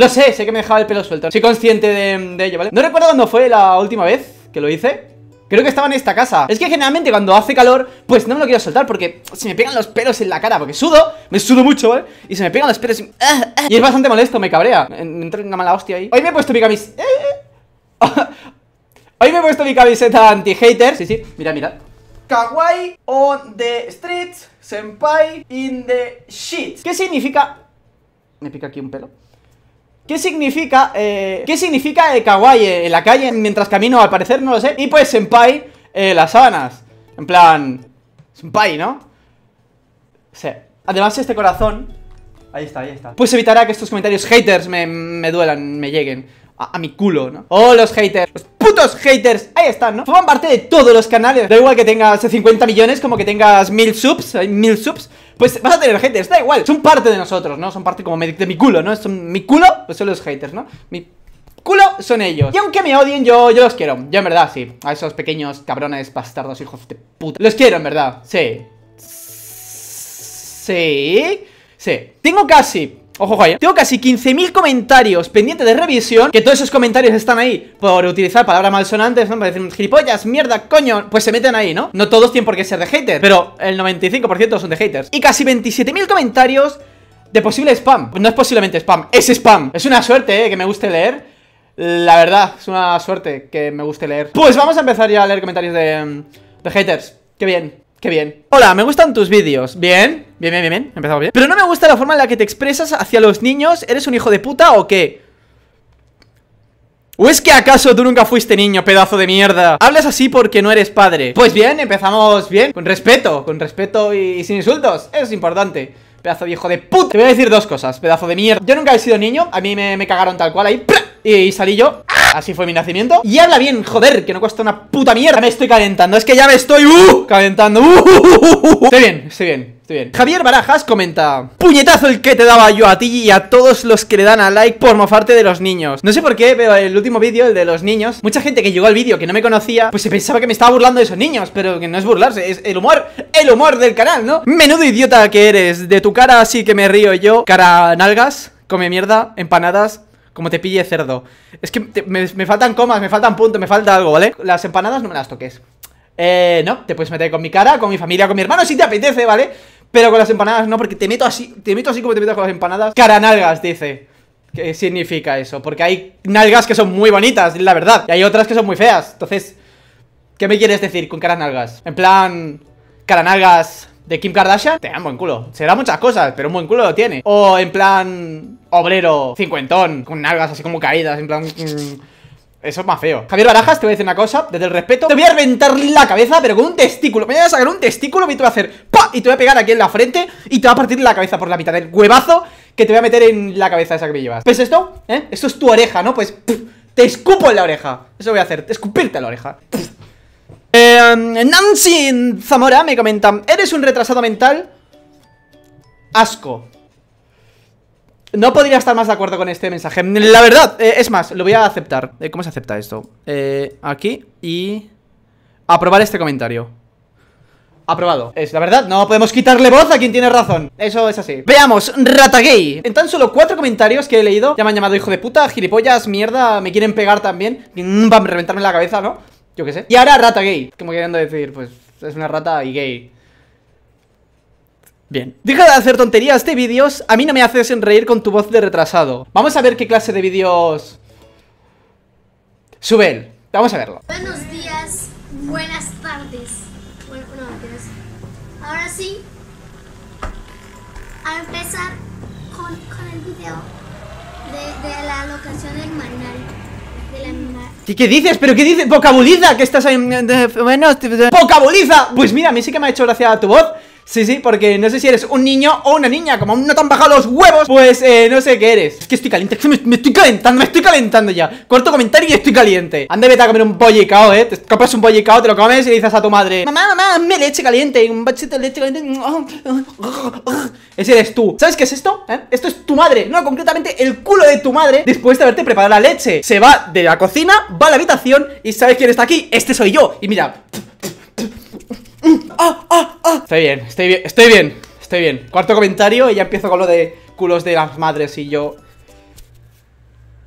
Lo sé, sé que me dejaba el pelo suelto. Soy consciente de, ello, ¿vale? No recuerdo cuándo fue la última vez que lo hice. Creo que estaba en esta casa Es que generalmente cuando hace calor, pues no me lo quiero soltar Porque se me pegan los pelos en la cara Porque sudo, me sudo mucho, ¿vale? Y se me pegan los pelos y, ¡ah, ah! es bastante molesto, me cabrea entro en una mala hostia ahí Hoy me he puesto mi camiseta eh, eh, eh. Hoy me he puesto mi camiseta anti-hater Sí, sí, mira, mira Kawaii on the streets Senpai in the shit ¿Qué significa? Me pica aquí un pelo ¿Qué significa, eh, ¿Qué significa el kawaii en la calle mientras camino? Al parecer no lo sé. Y pues senpai, eh, las sábanas. En plan... Senpai, ¿no? O además este corazón... Ahí está, ahí está. Pues evitará que estos comentarios haters me, duelan, me lleguen. A, mi culo, ¿no? Oh, los haters. Los haters, ahí están, ¿no? Forman parte de todos los canales Da igual que tengas 50 millones, como que tengas mil subs, hay mil subs pues vas a tener haters, da igual, son parte de nosotros, ¿no? Son parte como de mi culo, ¿no? Son mi culo, pues son los haters, ¿no? Mi culo son ellos. Y aunque me odien, yo, yo los quiero. Yo en verdad, sí. A esos pequeños cabrones, bastardos, hijos de puta. Los quiero, en verdad. Sí. Sí. Sí. Tengo casi Ojo, ojo Tengo casi 15.000 comentarios pendientes de revisión Que todos esos comentarios están ahí Por utilizar palabras malsonantes, ¿no? Para decir gilipollas, mierda, coño Pues se meten ahí, ¿no? No todos tienen por qué ser de haters Pero el 95% son de haters Y casi 27.000 comentarios de posible spam no es posiblemente spam, es spam Es una suerte, eh, Que me guste leer la verdad, es una suerte que me guste leer. Pues vamos a empezar ya a leer comentarios de, mm, de haters. Qué bien. Qué bien. Hola, me gustan tus vídeos. Bien, bien, bien, bien, Empezamos bien. Pero no me gusta la forma en la que te expresas hacia los niños. ¿Eres un hijo de puta o qué? ¿O es que acaso tú nunca fuiste niño, pedazo de mierda? Hablas así porque no eres padre. Pues bien, empezamos bien. Con respeto, con respeto y sin insultos. Eso es importante. Pedazo de hijo de puta. Te voy a decir dos cosas, pedazo de mierda. Yo nunca he sido niño. A mí me, cagaron tal cual ahí. Y, salí yo. ¡Ah! así fue mi nacimiento. Y habla bien, joder, que no cuesta una puta mierda. me estoy calentando, es que ya me estoy uh, calentando. Uh uh, uh, uh, uh, estoy bien, estoy bien. estoy Bien. Javier Barajas comenta Puñetazo el que te daba yo a ti y a todos los que le dan a like por mofarte de los niños No sé por qué, pero el último vídeo, el de los niños Mucha gente que llegó al vídeo que no me conocía Pues se pensaba que me estaba burlando de esos niños Pero que no es burlarse, es el humor, el humor del canal, ¿no? Menudo idiota que eres, de tu cara así que me río yo Cara nalgas, come mierda, empanadas como te pille cerdo. Es que me, faltan comas, me faltan puntos, me falta algo, ¿vale? Las empanadas no me las toques. Eh, no, te puedes meter con mi cara, con mi familia, con mi hermano, si te apetece, ¿vale? Pero con las empanadas no, porque te meto así, te meto así como te meto con las empanadas. Caranalgas, dice. ¿Qué significa eso? Porque hay nalgas que son muy bonitas, la verdad. Y hay otras que son muy feas. Entonces, ¿qué me quieres decir con caranalgas? nalgas? En plan, caranalgas de Kim Kardashian, te dan buen culo. se da muchas cosas, pero un buen culo lo tiene. O en plan obrero, cincuentón, con nalgas así como caídas, en plan... Mm, eso es más feo Javier Barajas, te voy a decir una cosa Desde el respeto Te voy a reventar la cabeza Pero con un testículo Me voy a sacar un testículo Y te voy a hacer ¡Pa! Y te voy a pegar aquí en la frente Y te va a partir la cabeza por la mitad Del huevazo Que te voy a meter en la cabeza esa que me llevas ¿Ves esto? ¿Eh? Esto es tu oreja, ¿no? Pues... te escupo en la oreja Eso voy a hacer Escupirte en la oreja eh, Nancy Zamora me comenta ¿Eres un retrasado mental? Asco No podría estar más de acuerdo con este mensaje La verdad, eh, es más, lo voy a aceptar eh, ¿Cómo se acepta esto? Eh, aquí y... Aprobar este comentario Aprobado. Es la verdad, no podemos quitarle voz a quien tiene razón. Eso es así. Veamos, Ratagay. En tan solo cuatro comentarios que he leído, ya me han llamado hijo de puta, gilipollas, mierda, me quieren pegar también. Mm, Van a reventarme la cabeza, ¿no? Yo Y ahora rata gay. Como queriendo decir, pues es una rata y gay. Bien. Deja de hacer tonterías de vídeos. A mí no me haces reír con tu voz de retrasado. Vamos a ver qué clase de vídeos... Sube Vamos a verlo. Buenos días, buenas tardes. Bueno, no, Ahora sí. A empezar con, el vídeo de, de la locación del marinario. ¿Y qué dices? ¿Pero qué dices? Pocabuliza, Que estás ahí... Bueno, Pues mira, a mí sí que me ha hecho gracia tu voz Sí, sí, porque no sé si eres un niño o una niña, como aún no te han bajado los huevos, pues eh, no sé qué eres. Es que estoy caliente, me, estoy calentando, me estoy calentando ya. Corto comentario y estoy caliente. Anda, vete a comer un bollicao, eh. Te compras un bollicao, te lo comes y le dices a tu madre, mamá, mamá, me leche caliente, un bachito de leche caliente. Ese eres tú. ¿Sabes qué es esto? ¿Eh? Esto es tu madre, no, concretamente el culo de tu madre después de haberte preparado la leche. Se va de la cocina, va a la habitación y ¿sabes quién está aquí? Este soy yo. Y mira. Estoy bien, estoy bien, estoy bien, estoy bien. Cuarto comentario y ya empiezo con lo de culos de las madres y yo...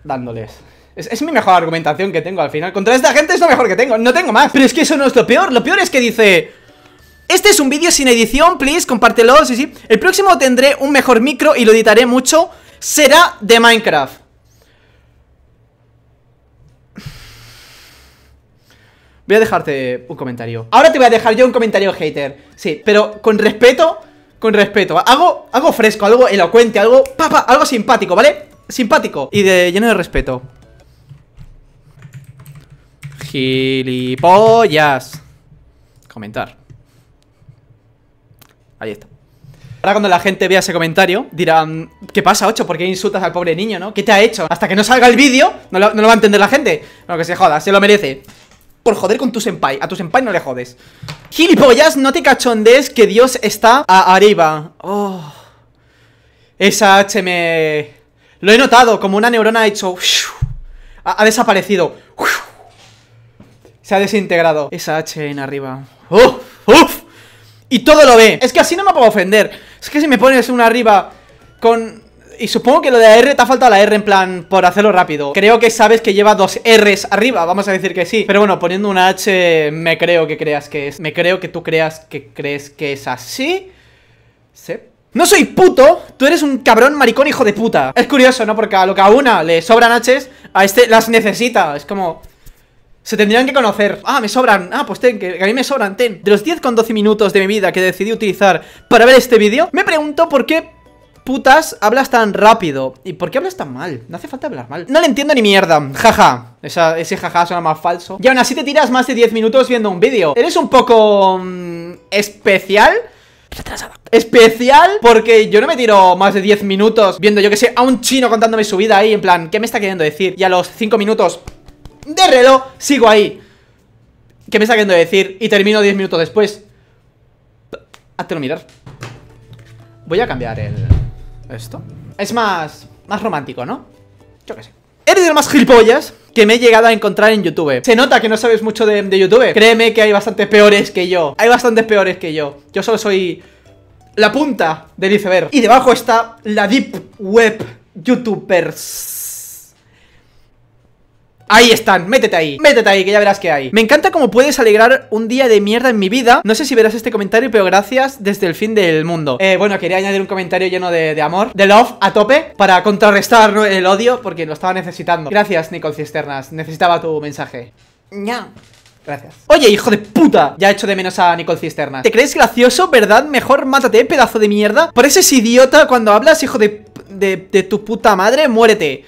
Dándoles. Es, es, mi mejor argumentación que tengo al final. Contra esta gente es lo mejor que tengo. No tengo más. Pero es que eso no es lo peor. Lo peor es que dice... Este es un vídeo sin edición, please, compártelo, sí, sí. El próximo tendré un mejor micro y lo editaré mucho. Será de Minecraft. Voy a dejarte un comentario. Ahora te voy a dejar yo un comentario hater. Sí, pero con respeto, con respeto. Algo, algo fresco, algo elocuente, algo papa, algo simpático, ¿vale? Simpático y de lleno de respeto. Gilipollas. Comentar. Ahí está. Ahora cuando la gente vea ese comentario dirán ¿Qué pasa, 8? ¿Por qué insultas al pobre niño, no? ¿Qué te ha hecho? Hasta que no salga el vídeo no lo, no va a entender la gente No, que se joda, se lo merece por joder con tu senpai. A tu senpai no le jodes. Gilipollas, no te cachondes que Dios está arriba. Oh. Esa H me... Lo he notado, como una neurona ha hecho... Ha, ha desaparecido. Se ha desintegrado. Esa H en arriba. ¡Uf! Oh, ¡Uf! Y todo lo ve. Es que así no me puedo ofender. Es que si me pones una arriba con y supongo que lo de la R te ha faltado la R en plan por hacerlo rápido. Creo que sabes que lleva dos R's arriba, vamos a decir que sí. Pero bueno, poniendo una H me creo que creas que es. Me creo que tú creas que crees que es así. No soy puto, tú eres un cabrón maricón hijo de puta. Es curioso, ¿no? Porque a lo que a una le sobran H's, a este las necesita. Es como... Se tendrían que conocer. Ah, me sobran. Ah, pues ten, que, que a mí me sobran, ten. De los 10 con 12 minutos de mi vida que decidí utilizar para ver este vídeo, me pregunto por qué putas hablas tan rápido? ¿Y por qué hablas tan mal? No hace falta hablar mal. No le entiendo ni mierda. Jaja. Esa, ese jaja suena más falso. Y aún así te tiras más de 10 minutos viendo un vídeo. Eres un poco... Mm, especial. Especial porque yo no me tiro más de 10 minutos viendo, yo que sé, a un chino contándome su vida ahí, en plan, ¿qué me está queriendo decir? Y a los 5 minutos de reloj sigo ahí. ¿Qué me está queriendo decir? Y termino 10 minutos después. lo mirar. Voy a cambiar el... ¿Esto? Es más... Más romántico, ¿no? Yo qué sé Eres de los más gilipollas que me he llegado a encontrar en YouTube. Se nota que no sabes mucho de, YouTube. Créeme que hay bastantes peores que yo. Hay bastantes peores que yo. Yo solo soy la punta del iceberg. Y debajo está la deep web youtubers. Ahí están, métete ahí, métete ahí, que ya verás que hay Me encanta cómo puedes alegrar un día de mierda en mi vida No sé si verás este comentario, pero gracias desde el fin del mundo eh, Bueno, quería añadir un comentario lleno de, amor, de love a tope Para contrarrestar el odio, porque lo estaba necesitando Gracias, Nicole Cisternas, necesitaba tu mensaje Ya, Gracias. Oye, hijo de puta. Ya he hecho de menos a Nicole Cisternas. ¿Te crees gracioso, verdad? Mejor mátate, pedazo de mierda. Por ese idiota cuando hablas, hijo de, de, de tu puta madre, muérete.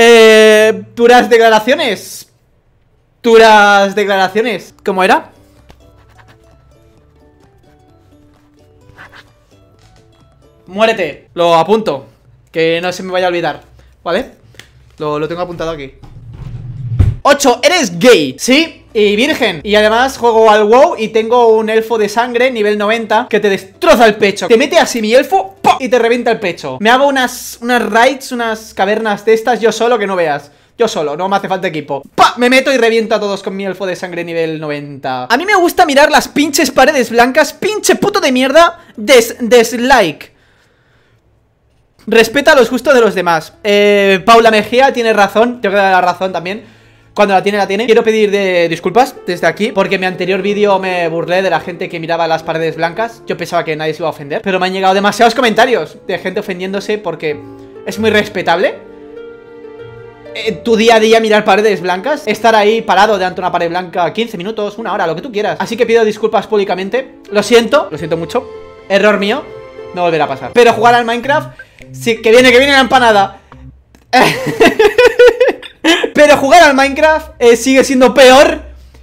Eh, duras declaraciones. Duras declaraciones. ¿Cómo era? Muérete. Lo apunto. Que no se me vaya a olvidar. ¿Vale? Lo, lo tengo apuntado aquí. 8, eres gay, ¿sí? y virgen. Y además juego al WoW y tengo un elfo de sangre, nivel 90, que te destroza el pecho. Te mete así mi elfo y te revienta el pecho. Me hago unas, unas raids, unas cavernas de estas yo solo que no veas. Yo solo, no me hace falta equipo ¡Pah! Me meto y reviento a todos con mi elfo de sangre nivel 90 A mí me gusta mirar las pinches paredes blancas Pinche puto de mierda Des Dislike Respeta los gustos de los demás eh, Paula Mejía tiene razón creo que la razón también cuando la tiene, la tiene Quiero pedir disculpas desde aquí Porque en mi anterior vídeo me burlé de la gente que miraba las paredes blancas Yo pensaba que nadie se iba a ofender Pero me han llegado demasiados comentarios de gente ofendiéndose porque es muy respetable eh, tu día a día mirar paredes blancas, estar ahí parado delante de una pared blanca 15 minutos, una hora, lo que tú quieras. Así que pido disculpas públicamente. Lo siento, lo siento mucho. Error mío, no volverá a pasar. Pero jugar al Minecraft, sí, que viene, que viene la empanada. Pero jugar al Minecraft eh, sigue siendo peor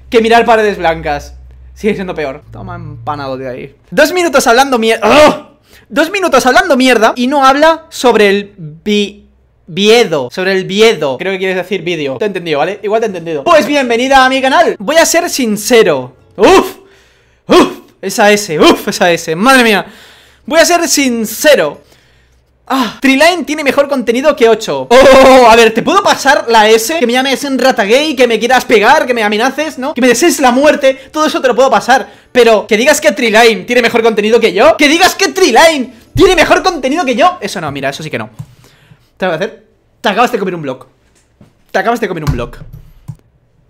que mirar paredes blancas. Sigue siendo peor. Toma empanado de ahí. Dos minutos hablando mierda. ¡Oh! Dos minutos hablando mierda y no habla sobre el bi... Viedo, sobre el Viedo Creo que quieres decir vídeo Te he entendido, ¿vale? Igual te he entendido Pues bienvenida a mi canal Voy a ser sincero Uf, uf, esa S, uf, esa S Madre mía Voy a ser sincero Ah, Triline tiene mejor contenido que 8 Oh, a ver, ¿te puedo pasar la S? Que me llames en rata gay, que me quieras pegar, que me amenaces, ¿no? Que me desees la muerte Todo eso te lo puedo pasar Pero que digas que Triline tiene mejor contenido que yo Que digas que Triline tiene mejor contenido que yo Eso no, mira, eso sí que no ¿Te a hacer? Te acabas de comer un blog Te acabas de comer un blog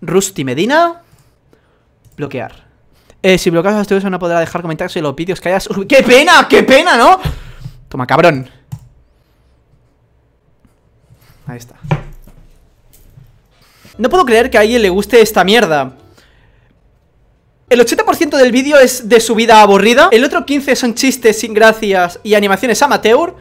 Rusty Medina Bloquear eh, si bloqueas este tuyos no podrá dejar comentarios y los vídeos que hayas... ¡Qué pena! ¡Qué pena, no! Toma, cabrón Ahí está. No puedo creer que a alguien le guste esta mierda. El 80% del vídeo es de su vida aburrida, el otro 15% son chistes sin gracias y animaciones amateur,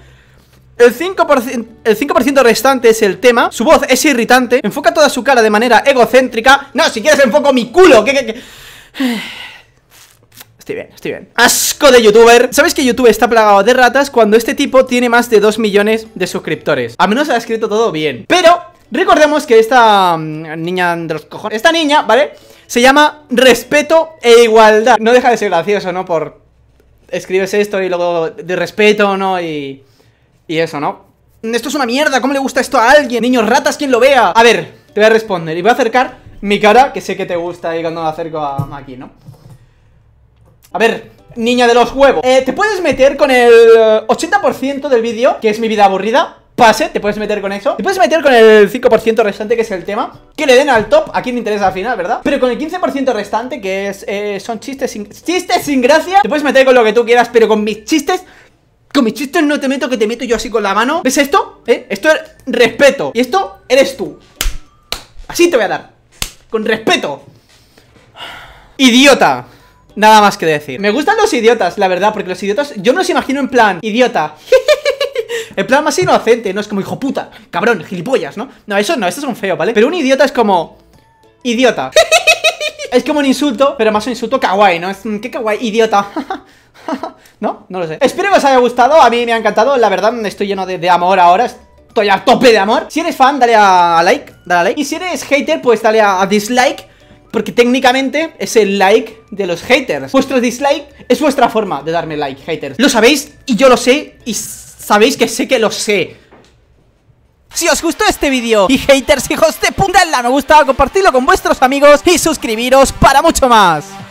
el 5%, restante es el tema, su voz es irritante, enfoca toda su cara de manera egocéntrica... No, si quieres enfoco mi culo, que... Estoy bien, estoy bien. ¡Asco de youtuber! ¿Sabes que YouTube está plagado de ratas cuando este tipo tiene más de 2 millones de suscriptores? A menos ha escrito todo bien. Pero recordemos que esta mm, niña de los cojones... Esta niña, ¿vale? Se llama Respeto e Igualdad. No deja de ser gracioso, ¿no? Por... Escribes esto y luego de respeto, ¿no? Y... Y eso, ¿no? Esto es una mierda, ¿cómo le gusta esto a alguien? Niños ratas, quien lo vea? A ver, te voy a responder y voy a acercar mi cara, que sé que te gusta ahí cuando me acerco a Maki, ¿no? A ver, niña de los huevos eh, Te puedes meter con el 80% eh, del vídeo, que es mi vida aburrida Pase, te puedes meter con eso Te puedes meter con el 5% restante, que es el tema Que le den al top, a quien le interesa al final, ¿verdad? Pero con el 15% restante, que es eh, son chistes sin, chistes sin gracia Te puedes meter con lo que tú quieras, pero con mis chistes con mis chistes no te meto, que te meto yo así con la mano ¿Ves esto? Eh, esto es respeto Y esto eres tú Así te voy a dar Con respeto Idiota Nada más que decir. Me gustan los idiotas, la verdad, porque los idiotas, yo no los imagino en plan, idiota. El plan más inocente, no es como hijo puta, cabrón, gilipollas, ¿no? No, eso no, es un feo, ¿vale? Pero un idiota es como... Idiota. es como un insulto, pero más un insulto kawaii, ¿no? Es, ¿Qué kawaii? Idiota. ¿No? No lo sé. Espero que os haya gustado, a mí me ha encantado, la verdad estoy lleno de, de amor ahora, estoy a tope de amor. Si eres fan, dale a like, dale a like. Y si eres hater, pues dale a dislike. Porque técnicamente es el like de los haters. Vuestro dislike es vuestra forma de darme like, haters. Lo sabéis y yo lo sé y sabéis que sé que lo sé. Si os gustó este vídeo y haters hijos te punta, la me gusta, compartirlo con vuestros amigos y suscribiros para mucho más.